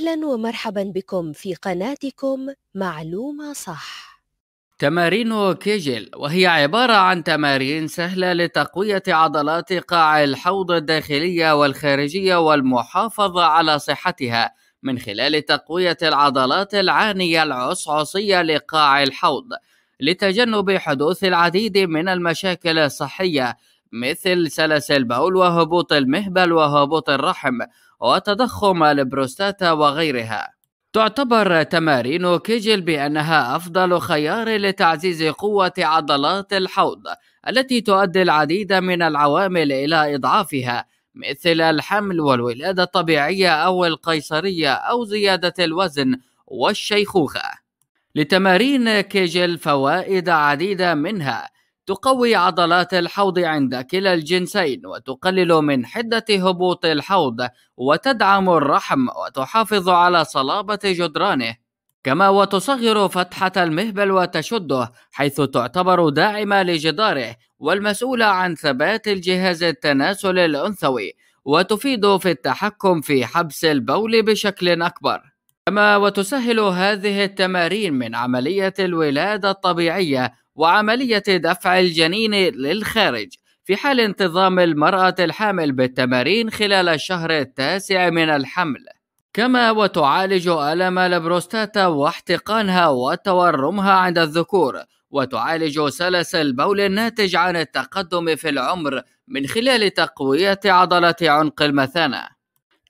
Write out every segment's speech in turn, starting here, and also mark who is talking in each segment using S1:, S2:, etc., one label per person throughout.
S1: أهلا ومرحبا بكم في قناتكم معلومة صح تمارين كيجل وهي عبارة عن تمارين سهلة لتقوية عضلات قاع الحوض الداخلية والخارجية والمحافظة على صحتها من خلال تقوية العضلات العانية العصعصية لقاع الحوض لتجنب حدوث العديد من المشاكل الصحية مثل سلس البول وهبوط المهبل وهبوط الرحم وتضخم البروستاتا وغيرها تعتبر تمارين كيجل بأنها أفضل خيار لتعزيز قوة عضلات الحوض التي تؤدي العديد من العوامل إلى إضعافها مثل الحمل والولادة الطبيعية أو القيصرية أو زيادة الوزن والشيخوخة لتمارين كيجل فوائد عديدة منها تقوي عضلات الحوض عند كلا الجنسين وتقلل من حدة هبوط الحوض وتدعم الرحم وتحافظ على صلابة جدرانه كما وتصغر فتحة المهبل وتشده حيث تعتبر داعمة لجداره والمسؤولة عن ثبات الجهاز التناسل الأنثوي وتفيد في التحكم في حبس البول بشكل أكبر كما وتسهل هذه التمارين من عملية الولادة الطبيعية وعملية دفع الجنين للخارج في حال انتظام المرأة الحامل بالتمارين خلال الشهر التاسع من الحمل كما وتعالج ألم البروستاتا واحتقانها وتورمها عند الذكور وتعالج سلس البول الناتج عن التقدم في العمر من خلال تقوية عضلة عنق المثانة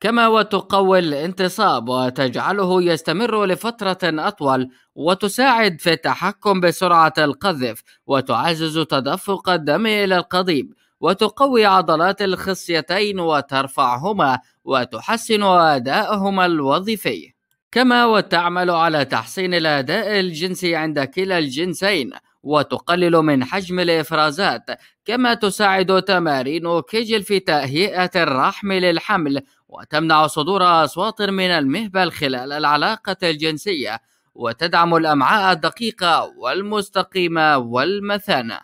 S1: كما وتقوي الانتصاب وتجعله يستمر لفترة أطول وتساعد في التحكم بسرعة القذف وتعزز تدفق الدم إلى القضيب وتقوي عضلات الخصيتين وترفعهما وتحسن أدائهما الوظيفي كما وتعمل على تحسين الأداء الجنسي عند كلا الجنسين وتقلل من حجم الإفرازات كما تساعد تمارين كيجل في تهيئة الرحم للحمل وتمنع صدور أصوات من المهبل خلال العلاقة الجنسية وتدعم الأمعاء الدقيقة والمستقيمة والمثانة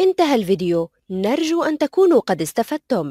S1: انتهى الفيديو نرجو أن تكونوا قد استفدتم